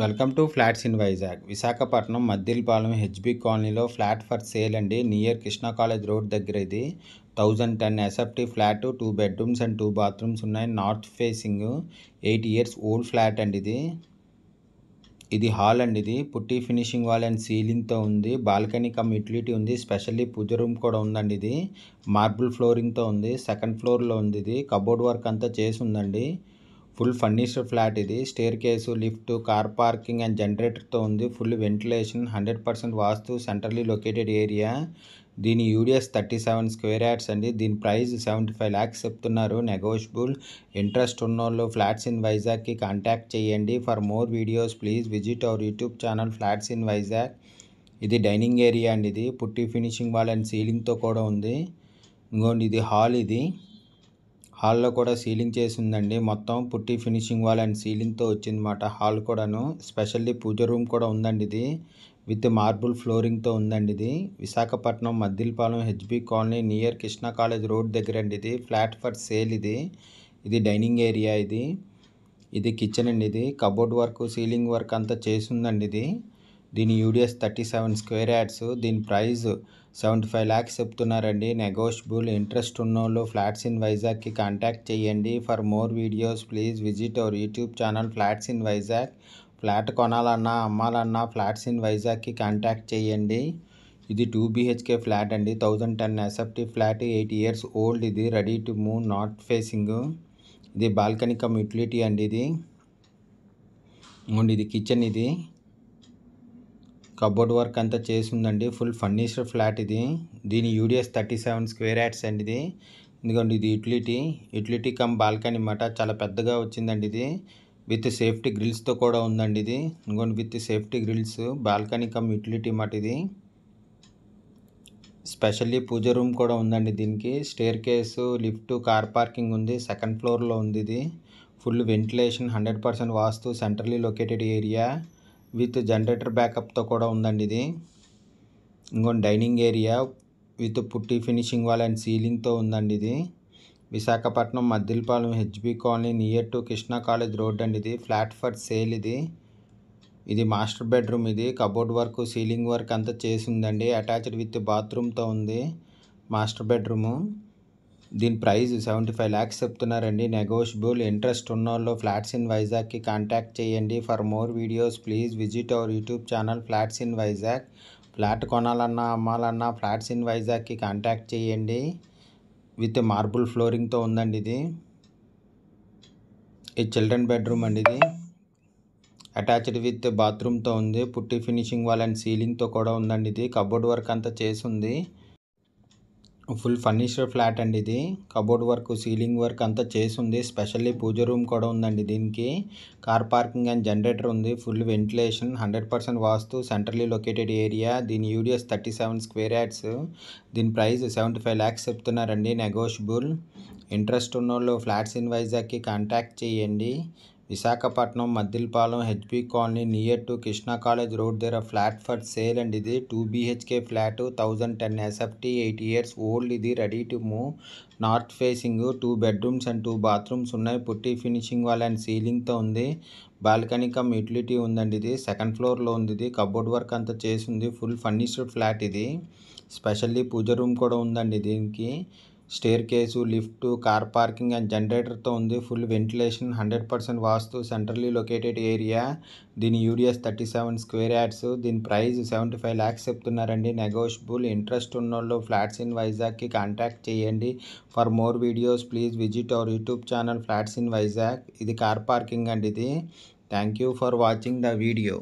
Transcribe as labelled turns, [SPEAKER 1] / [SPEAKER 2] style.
[SPEAKER 1] welcome to flats in Vizag Visakhapatnam Maddilapalem HB కాలనీలో flat for sale అండి near Krishna college road దగ్గర ఇది thousand ten SFT flat two bedrooms and two bathrooms ఉన్నాయి north facing eight years old flat అండి ఇది ఇది hall అండి ఇది పుట్టి ఫినిషింగ్ వాల్ అండ్ సీలింగ్తో ఉంది బాల్కనీ కమ్ యూటిలిటీ ఉంది స్పెషల్లీ పూజ రూమ్ కూడా ఉందండి ఇది మార్బుల్ ఫ్లోరింగ్తో ఉంది సెకండ్ ఫ్లోర్లో ఉంది ఇది కబోర్డ్ వర్క్ అంతా చేసి ఉందండి ఫుల్ ఫర్నిష్డ్ ఫ్లాట్ ఇది staircase lift car parking and జనరేటర్తో ఉంది full ventilation hundred percent vastu centrally located area దీని UDS thirty seven square yards అండి దీని ప్రైస్ సెవెంటీ ఫైవ్ ల్యాక్స్ చెప్తున్నారు నెగోషియబుల్ ఇంట్రెస్ట్ ఉన్నోళ్ళు ఫ్లాట్స్ ఇన్ వైజాగ్కి కాంటాక్ట్ చేయండి for more videos please visit our YouTube channel flats in Vizag ఇది డైనింగ్ ఏరియా అండి ఇది పుట్టి ఫినిషింగ్ వాల్ అండ్ సీలింగ్తో కూడా ఉంది ఇంకోండి ఇది హాల్ ఇది హాల్లో కూడా సీలింగ్ చేసి ఉందండి మొత్తం పుట్టి ఫినిషింగ్ వాల్ అండ్ సీలింగ్తో వచ్చిందన్నమాట హాల్ కూడాను స్పెషల్లీ పూజ రూమ్ కూడా ఉందండి ఇది విత్ మార్బుల్ ఫ్లోరింగ్తో ఉందండి ఇది Visakhapatnam Maddilapalem HB colony near Krishna college road దగ్గర అండి ఇది ఫ్లాట్ ఫర్ సేల్ ఇది ఇది డైనింగ్ ఏరియా ఇది ఇది కిచెన్ అండి ఇది కబోర్డ్ వర్క్ సీలింగ్ వర్క్ అంతా చేసి ఉందండి ఇది దీని UDS thirty seven square yards దీని ప్రైస్ సెవెంటీ ఫైవ్ ల్యాక్స్ చెప్తున్నారండి నెగోషియబుల్ ఇంట్రెస్ట్ ఉన్న వాళ్ళు ఫ్లాట్స్ ఇన్ వైజాగ్కి కాంటాక్ట్ చేయండి for more videos please visit our YouTube channel flats in Vizag flat కొనాలన్నా అమ్మాలన్నా ఫ్లాట్స్ ఇన్ వైజాగ్కి కాంటాక్ట్ చేయండి ఇది టూ బీహెచ్కే ఫ్లాట్ అండి thousand ten SFT flat eight years old ఇది ready to move north facing ఇది బాల్కనీ కమ్ యూటిలిటీ అండి ఇది ఇది కిచెన్ ఇది కబోర్డ్ వర్క్ అంతా చేసి ఉందండి ఫుల్ ఫర్నిచర్ ఫ్లాట్ ఇది దీని UDS thirty seven square yards అండి ఇది ఎందుకంటే ఇది యూటిలిటీ యూటిలిటీ కమ్ బాల్కనీ అనమాట చాలా పెద్దగా వచ్చిందండి ఇది విత్ సేఫ్టీ గ్రిల్స్తో కూడా ఉందండి ఇది ఇంకోండి with safety grills balcony cum utility మాట ఇది స్పెషల్లీ పూజ రూమ్ కూడా ఉందండి దీనికి staircase lift car parking ఉంది సెకండ్ ఫ్లోర్లో ఉంది ఇది full ventilation hundred percent vastu centrally located area with generator బ్యాకప్తో కూడా ఉందండి ఇది ఇంకొన్ని dining area with putty finishing wall and సీలింగ్తో ఉందండి ఇది Visakhapatnam Maddilapalem HB colony near to Krishna college road అండి ఇది ఫ్లాట్ ఫర్ సేల్ ఇది ఇది మాస్టర్ బెడ్రూమ్ ఇది కబోర్డ్ వర్క్ సీలింగ్ వర్క్ అంతా చేసి ఉందండి అటాచ్డ్ విత్ బాత్రూమ్తో ఉంది మాస్టర్ బెడ్రూము దీని ప్రైస్ సెవెంటీ ఫైవ్ ల్యాక్స్ చెప్తున్నారండి నెగోషియబుల్ ఇంట్రెస్ట్ ఉన్నోళ్ళు ఫ్లాట్స్ ఇన్ వైజాగ్కి కాంటాక్ట్ చేయండి for more videos please visit our YouTube channel flats in Vizag flat కొనాలన్నా అమ్మాలన్నా ఫ్లాట్స్ ఇన్ వైజాగ్కి కాంటాక్ట్ చేయండి విత్ మార్బుల్ ఫ్లోరింగ్తో ఉందండి ఇది ఇది చిల్డ్రన్ బెడ్రూమ్ అండి ఇది అటాచ్డ్ విత్ బాత్రూమ్తో ఉంది పుట్టి ఫినిషింగ్ వాల్ అండ్ సీలింగ్తో కూడా ఉందండి ఇది కబోర్డ్ వర్క్ అంతా చేసి ఉంది ఫుల్ ఫర్నిష్డ్ ఫ్లాట్ అండి ఇది కబోర్డ్ వర్క్ సీలింగ్ వర్క్ అంతా చేసి ఉంది స్పెషల్లీ పూజ రూమ్ కూడా ఉందండి దీనికి కార్ పార్కింగ్ అండ్ జనరేటర్ ఉంది full ventilation hundred percent vastu centrally located area దీని UDS thirty seven square yards దీని ప్రైస్ సెవెంటీ ఫైవ్ ల్యాక్స్ చెప్తున్నారండి నెగోషియబుల్ ఇంట్రెస్ట్ ఉన్నోళ్ళు ఫ్లాట్స్ ఇన్ వైజాగ్కి కాంటాక్ట్ చేయండి Visakhapatnam Maddilapalem HB colony near to Krishna college road దగ్గర ఫ్లాట్ ఫర్ సేల్ అండ్ ఇది two BHK flat thousand ten SFT eight years old ఇది ready to move north facing two bedrooms and two bathrooms ఉన్నాయి putty finishing wall and సీలింగ్తో ఉంది balcony cum utility ఉందండి ఇది second ఫ్లోర్లో ఉంది ఇది కబోర్డ్ వర్క్ అంతా చేసింది ఫుల్ ఫర్నిష్డ్ ఫ్లాట్ ఇది స్పెషల్లీ పూజ రూమ్ కూడా ఉందండి దీనికి staircase lift car parking and జనరేటర్తో ఉంది full ventilation hundred percent vastu centrally located area దీని UDS thirty seven square yards దీని ప్రైస్ సెవెంటీ ఫైవ్ ల్యాక్స్ చెప్తున్నారండి నెగోషియబుల్ ఇంట్రెస్ట్ ఉన్నోళ్ళు ఫ్లాట్స్ ఇన్ వైజాగ్కి కాంటాక్ట్ చేయండి for more videos please visit our YouTube channel flats in Vizag ఇది car parking అండి ఇది thank you for watching the video